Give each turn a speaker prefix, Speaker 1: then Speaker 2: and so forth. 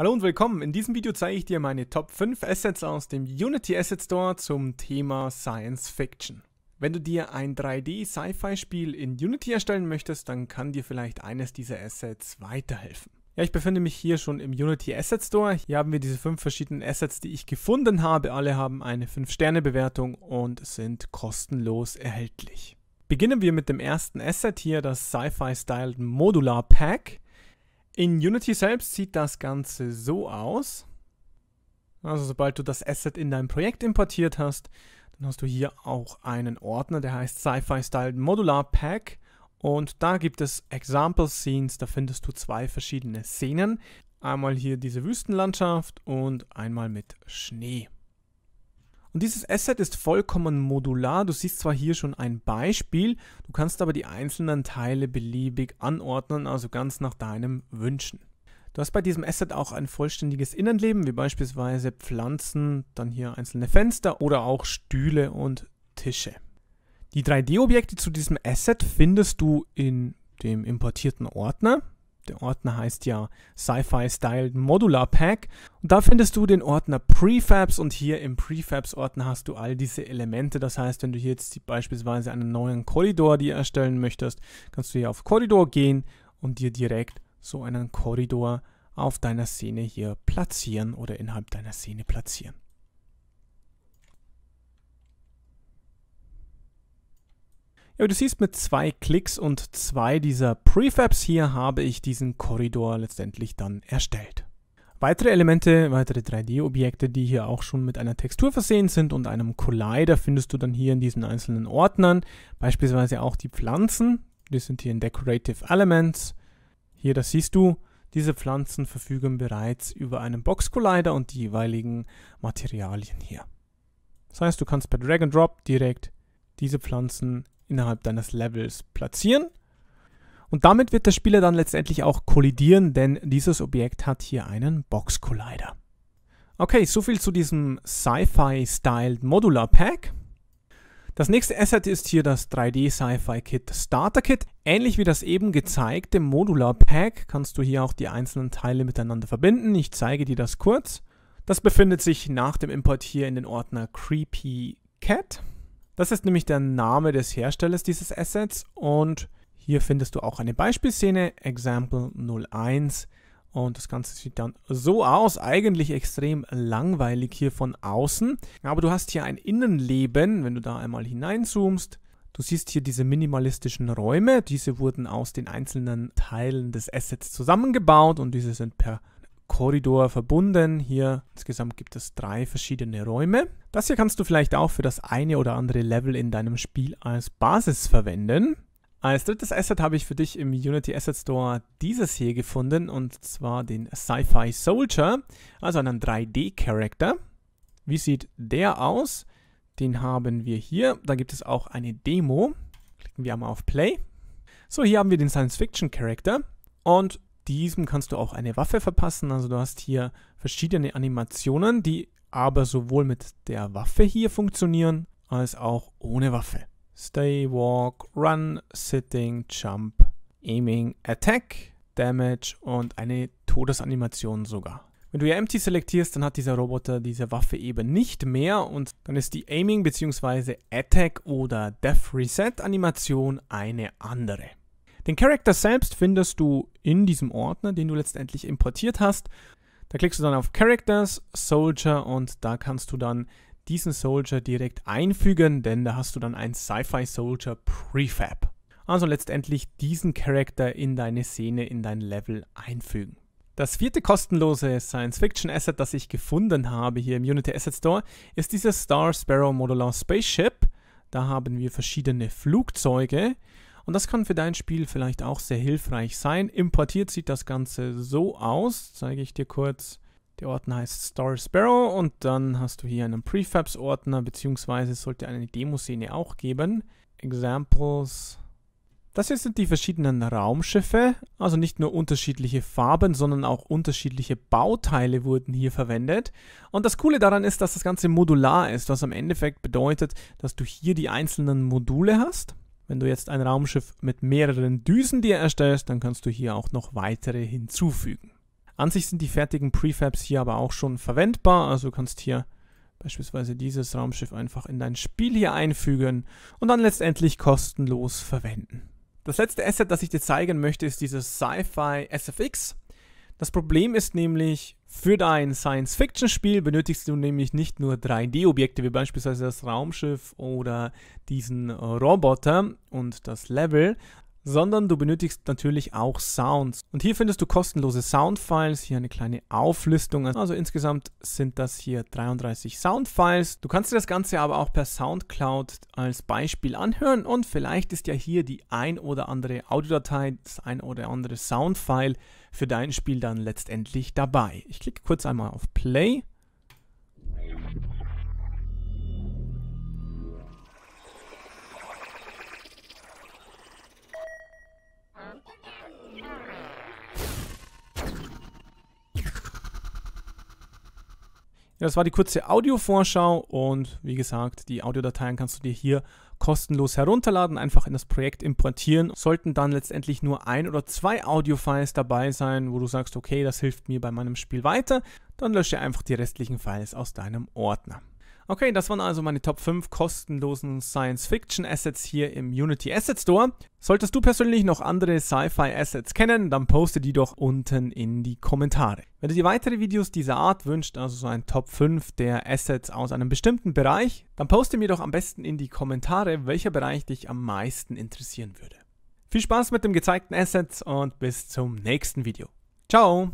Speaker 1: Hallo und willkommen. In diesem Video zeige ich dir meine Top 5 Assets aus dem Unity Asset Store zum Thema Science Fiction. Wenn du dir ein 3D Sci-Fi Spiel in Unity erstellen möchtest, dann kann dir vielleicht eines dieser Assets weiterhelfen. Ja, ich befinde mich hier schon im Unity Asset Store. Hier haben wir diese fünf verschiedenen Assets, die ich gefunden habe. Alle haben eine 5-Sterne-Bewertung und sind kostenlos erhältlich. Beginnen wir mit dem ersten Asset hier, das Sci-Fi Styled Modular Pack. In Unity selbst sieht das Ganze so aus. Also sobald du das Asset in dein Projekt importiert hast, dann hast du hier auch einen Ordner, der heißt Sci-Fi Style Modular Pack. Und da gibt es Example Scenes, da findest du zwei verschiedene Szenen. Einmal hier diese Wüstenlandschaft und einmal mit Schnee. Und dieses Asset ist vollkommen modular. Du siehst zwar hier schon ein Beispiel, du kannst aber die einzelnen Teile beliebig anordnen, also ganz nach deinem Wünschen. Du hast bei diesem Asset auch ein vollständiges Innenleben, wie beispielsweise Pflanzen, dann hier einzelne Fenster oder auch Stühle und Tische. Die 3D-Objekte zu diesem Asset findest du in dem importierten Ordner. Der Ordner heißt ja Sci-Fi Style Modular Pack. Und da findest du den Ordner Prefabs und hier im Prefabs-Ordner hast du all diese Elemente. Das heißt, wenn du hier jetzt beispielsweise einen neuen Korridor dir erstellen möchtest, kannst du hier auf Korridor gehen und dir direkt so einen Korridor auf deiner Szene hier platzieren oder innerhalb deiner Szene platzieren. Ja, du siehst, mit zwei Klicks und zwei dieser Prefabs hier habe ich diesen Korridor letztendlich dann erstellt. Weitere Elemente, weitere 3D-Objekte, die hier auch schon mit einer Textur versehen sind und einem Collider findest du dann hier in diesen einzelnen Ordnern. Beispielsweise auch die Pflanzen, die sind hier in Decorative Elements. Hier, das siehst du, diese Pflanzen verfügen bereits über einen Box Collider und die jeweiligen Materialien hier. Das heißt, du kannst per Drag and Drop direkt diese Pflanzen innerhalb deines Levels platzieren. Und damit wird der Spieler dann letztendlich auch kollidieren, denn dieses Objekt hat hier einen Box Collider. Okay, soviel zu diesem Sci-Fi-Styled Modular Pack. Das nächste Asset ist hier das 3D Sci-Fi Kit Starter Kit. Ähnlich wie das eben gezeigte Modular Pack kannst du hier auch die einzelnen Teile miteinander verbinden. Ich zeige dir das kurz. Das befindet sich nach dem Import hier in den Ordner Creepy Cat. Das ist nämlich der Name des Herstellers dieses Assets und hier findest du auch eine Beispielszene, Example 01. Und das Ganze sieht dann so aus, eigentlich extrem langweilig hier von außen. Aber du hast hier ein Innenleben, wenn du da einmal hineinzoomst. Du siehst hier diese minimalistischen Räume. Diese wurden aus den einzelnen Teilen des Assets zusammengebaut und diese sind per Korridor verbunden. Hier insgesamt gibt es drei verschiedene Räume. Das hier kannst du vielleicht auch für das eine oder andere Level in deinem Spiel als Basis verwenden. Als drittes Asset habe ich für dich im Unity Asset Store dieses hier gefunden und zwar den Sci-Fi Soldier, also einen 3D-Charakter. Wie sieht der aus? Den haben wir hier. Da gibt es auch eine Demo. Klicken wir einmal auf Play. So, hier haben wir den Science-Fiction-Charakter. Und diesem kannst du auch eine Waffe verpassen. Also du hast hier verschiedene Animationen, die aber sowohl mit der Waffe hier funktionieren, als auch ohne Waffe. Stay, Walk, Run, Sitting, Jump, Aiming, Attack, Damage und eine Todesanimation sogar. Wenn du ja Empty selektierst, dann hat dieser Roboter diese Waffe eben nicht mehr und dann ist die Aiming bzw. Attack oder Death Reset Animation eine andere. Den Charakter selbst findest du in diesem Ordner, den du letztendlich importiert hast. Da klickst du dann auf Characters, Soldier und da kannst du dann diesen Soldier direkt einfügen, denn da hast du dann ein Sci-Fi Soldier Prefab. Also letztendlich diesen Charakter in deine Szene, in dein Level einfügen. Das vierte kostenlose Science-Fiction-Asset, das ich gefunden habe hier im Unity Asset Store, ist dieses Star Sparrow Modular Spaceship. Da haben wir verschiedene Flugzeuge und das kann für dein Spiel vielleicht auch sehr hilfreich sein. Importiert sieht das Ganze so aus, zeige ich dir kurz. Der Ordner heißt Star Sparrow und dann hast du hier einen Prefabs-Ordner, beziehungsweise es sollte eine Demoszene auch geben. Examples. Das hier sind die verschiedenen Raumschiffe, also nicht nur unterschiedliche Farben, sondern auch unterschiedliche Bauteile wurden hier verwendet. Und das Coole daran ist, dass das Ganze modular ist, was im Endeffekt bedeutet, dass du hier die einzelnen Module hast wenn du jetzt ein Raumschiff mit mehreren Düsen dir erstellst, dann kannst du hier auch noch weitere hinzufügen. An sich sind die fertigen Prefabs hier aber auch schon verwendbar, also du kannst hier beispielsweise dieses Raumschiff einfach in dein Spiel hier einfügen und dann letztendlich kostenlos verwenden. Das letzte Asset, das ich dir zeigen möchte, ist dieses Sci-Fi SFX. Das Problem ist nämlich, für dein Science-Fiction-Spiel benötigst du nämlich nicht nur 3D-Objekte wie beispielsweise das Raumschiff oder diesen Roboter und das Level, sondern du benötigst natürlich auch Sounds. Und hier findest du kostenlose Soundfiles, hier eine kleine Auflistung. Also insgesamt sind das hier 33 Soundfiles. Du kannst dir das Ganze aber auch per Soundcloud als Beispiel anhören und vielleicht ist ja hier die ein oder andere Audiodatei, das ein oder andere Soundfile für dein Spiel dann letztendlich dabei. Ich klicke kurz einmal auf Play Ja, das war die kurze Audio-Vorschau und wie gesagt, die Audiodateien kannst du dir hier kostenlos herunterladen, einfach in das Projekt importieren. Sollten dann letztendlich nur ein oder zwei Audio-Files dabei sein, wo du sagst, okay, das hilft mir bei meinem Spiel weiter, dann lösche einfach die restlichen Files aus deinem Ordner. Okay, das waren also meine Top 5 kostenlosen Science-Fiction-Assets hier im Unity Asset Store. Solltest du persönlich noch andere Sci-Fi-Assets kennen, dann poste die doch unten in die Kommentare. Wenn du dir weitere Videos dieser Art wünscht, also so ein Top 5 der Assets aus einem bestimmten Bereich, dann poste mir doch am besten in die Kommentare, welcher Bereich dich am meisten interessieren würde. Viel Spaß mit dem gezeigten Asset und bis zum nächsten Video. Ciao!